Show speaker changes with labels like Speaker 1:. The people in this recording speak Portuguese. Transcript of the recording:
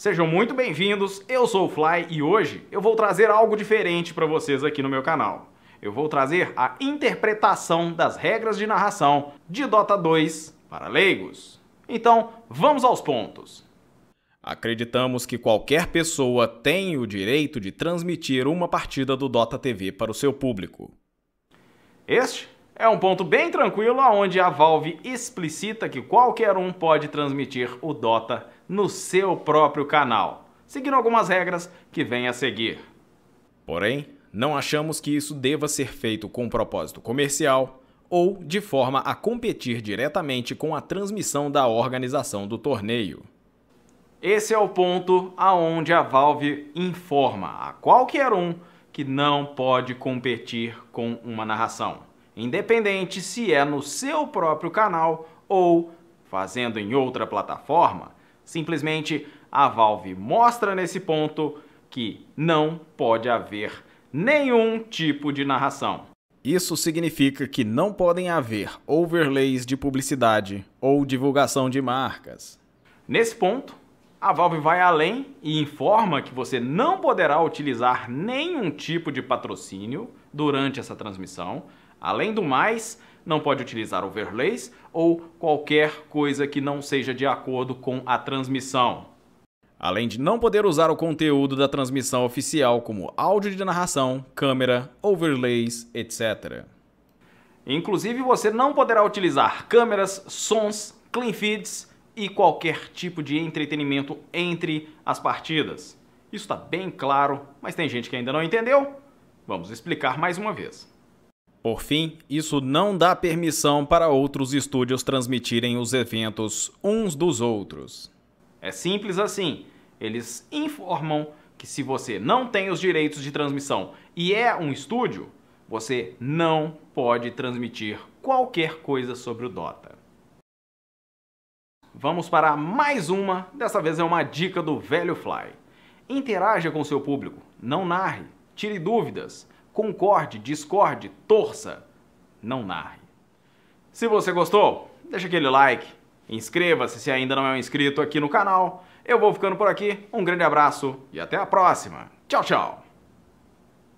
Speaker 1: Sejam muito bem-vindos, eu sou o Fly e hoje eu vou trazer algo diferente para vocês aqui no meu canal. Eu vou trazer a interpretação das regras de narração de Dota 2 para leigos. Então, vamos aos pontos. Acreditamos que qualquer pessoa tem o direito de transmitir uma partida do Dota TV para o seu público. Este é um ponto bem tranquilo onde a Valve explicita que qualquer um pode transmitir o Dota no seu próprio canal, seguindo algumas regras que vêm a seguir. Porém, não achamos que isso deva ser feito com propósito comercial ou de forma a competir diretamente com a transmissão da organização do torneio. Esse é o ponto aonde a Valve informa a qualquer um que não pode competir com uma narração independente se é no seu próprio canal ou fazendo em outra plataforma. Simplesmente a Valve mostra nesse ponto que não pode haver nenhum tipo de narração. Isso significa que não podem haver overlays de publicidade ou divulgação de marcas. Nesse ponto, a Valve vai além e informa que você não poderá utilizar nenhum tipo de patrocínio durante essa transmissão, Além do mais, não pode utilizar overlays ou qualquer coisa que não seja de acordo com a transmissão. Além de não poder usar o conteúdo da transmissão oficial como áudio de narração, câmera, overlays, etc. Inclusive, você não poderá utilizar câmeras, sons, clean feeds e qualquer tipo de entretenimento entre as partidas. Isso está bem claro, mas tem gente que ainda não entendeu? Vamos explicar mais uma vez. Por fim, isso não dá permissão para outros estúdios transmitirem os eventos uns dos outros. É simples assim. Eles informam que se você não tem os direitos de transmissão e é um estúdio, você não pode transmitir qualquer coisa sobre o Dota. Vamos para mais uma, dessa vez é uma dica do velho Fly. Interaja com seu público, não narre, tire dúvidas concorde, discorde, torça, não narre. Se você gostou, deixa aquele like, inscreva-se se ainda não é um inscrito aqui no canal. Eu vou ficando por aqui, um grande abraço e até a próxima. Tchau, tchau!